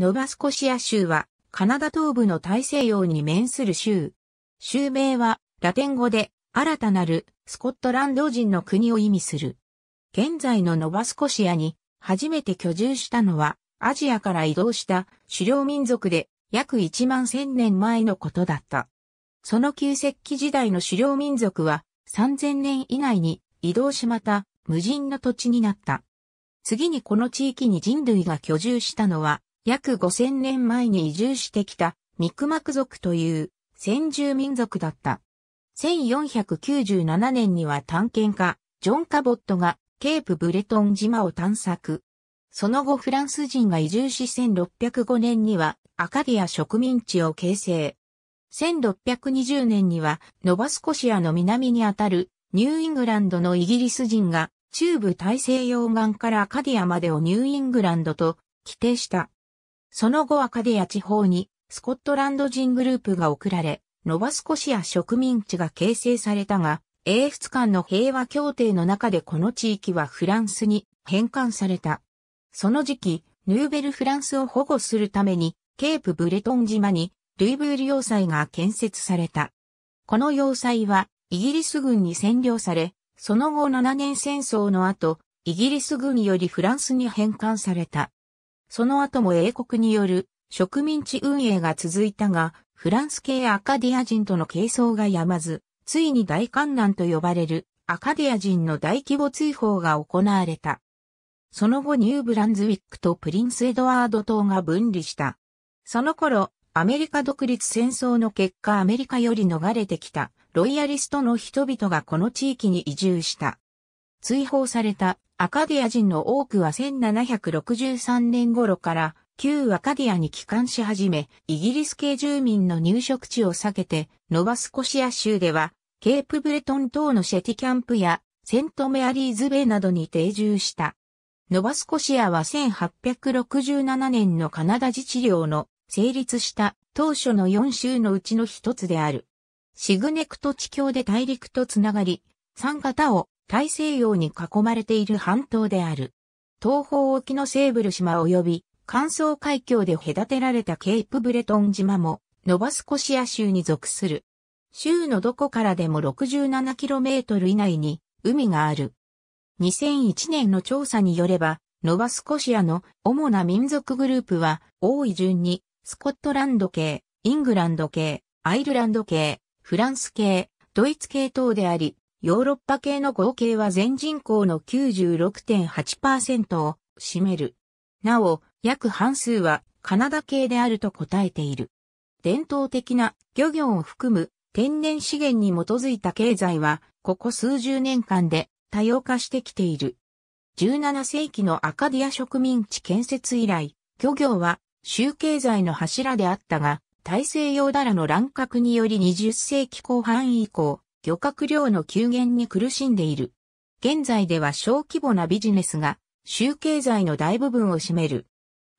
ノバスコシア州は、カナダ東部の大西洋に面する州。州名は、ラテン語で、新たなる、スコットランド人の国を意味する。現在のノバスコシアに、初めて居住したのは、アジアから移動した狩猟民族で、約1万1000年前のことだった。その旧石器時代の狩猟民族は、3000年以内に移動しまた、無人の土地になった。次にこの地域に人類が居住したのは、約5000年前に移住してきたミクマク族という先住民族だった。1497年には探検家、ジョン・カボットがケープブレトン島を探索。その後フランス人が移住し1605年にはアカディア植民地を形成。1620年にはノバスコシアの南にあたるニューイングランドのイギリス人が中部大西洋岸からアカディアまでをニューイングランドと規定した。その後アカデア地方にスコットランド人グループが送られ、ノバスコシア植民地が形成されたが、英仏間の平和協定の中でこの地域はフランスに返還された。その時期、ヌーベルフランスを保護するために、ケープブレトン島にルイブール要塞が建設された。この要塞はイギリス軍に占領され、その後7年戦争の後、イギリス軍よりフランスに返還された。その後も英国による植民地運営が続いたが、フランス系アカディア人との係争がやまず、ついに大観覧と呼ばれるアカディア人の大規模追放が行われた。その後ニューブランズウィックとプリンスエドワード島が分離した。その頃、アメリカ独立戦争の結果アメリカより逃れてきたロイヤリストの人々がこの地域に移住した。追放されたアカディア人の多くは1763年頃から旧アカディアに帰還し始め、イギリス系住民の入植地を避けて、ノバスコシア州では、ケープブレトン島のシェティキャンプやセントメアリーズベイなどに定住した。ノバスコシアは1867年のカナダ自治領の成立した当初の4州のうちの一つである。シグネクト地境で大陸とつながり、三型を大西洋に囲まれている半島である。東方沖のセーブル島及び、乾燥海峡で隔てられたケープブレトン島も、ノバスコシア州に属する。州のどこからでも 67km 以内に海がある。2001年の調査によれば、ノバスコシアの主な民族グループは多い順にスコットランド系、イングランド系、アイルランド系、フランス系、ドイツ系等であり、ヨーロッパ系の合計は全人口の96.8%を占める。なお、約半数はカナダ系であると答えている。伝統的な漁業を含む天然資源に基づいた経済は、ここ数十年間で多様化してきている。17世紀のアカディア植民地建設以来、漁業は州経済の柱であったが、大西洋だらの乱獲により20世紀後半以降、漁獲量の急減に苦しんでいる。現在では小規模なビジネスが、州経済の大部分を占める。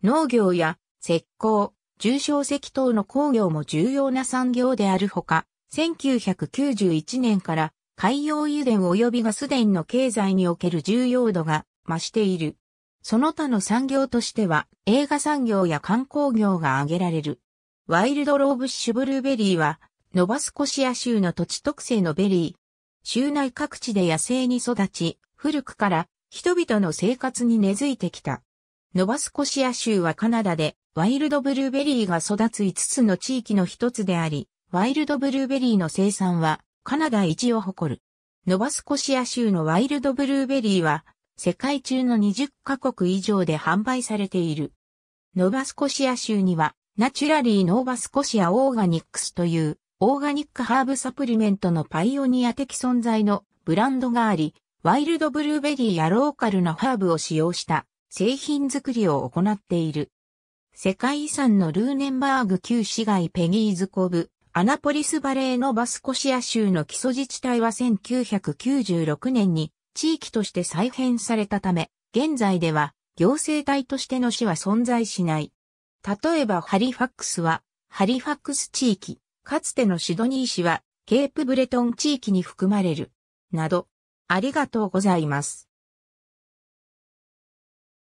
農業や石膏、重症石等の工業も重要な産業であるほか、1991年から海洋油田及びガス田の経済における重要度が増している。その他の産業としては映画産業や観光業が挙げられる。ワイルドローブッシュブルーベリーはノバスコシア州の土地特性のベリー。州内各地で野生に育ち、古くから人々の生活に根付いてきた。ノバスコシア州はカナダでワイルドブルーベリーが育つ5つの地域の一つであり、ワイルドブルーベリーの生産はカナダ一を誇る。ノバスコシア州のワイルドブルーベリーは世界中の20カ国以上で販売されている。ノバスコシア州にはナチュラリーノーバスコシアオーガニックスというオーガニックハーブサプリメントのパイオニア的存在のブランドがあり、ワイルドブルーベリーやローカルなハーブを使用した製品作りを行っている。世界遺産のルーネンバーグ旧市街ペギーズコブ、アナポリスバレーのバスコシア州の基礎自治体は1996年に地域として再編されたため、現在では行政体としての市は存在しない。例えばハリファックスは、ハリファックス地域、かつてのシドニー市は、ケープブレトン地域に含まれる。など、ありがとうございます。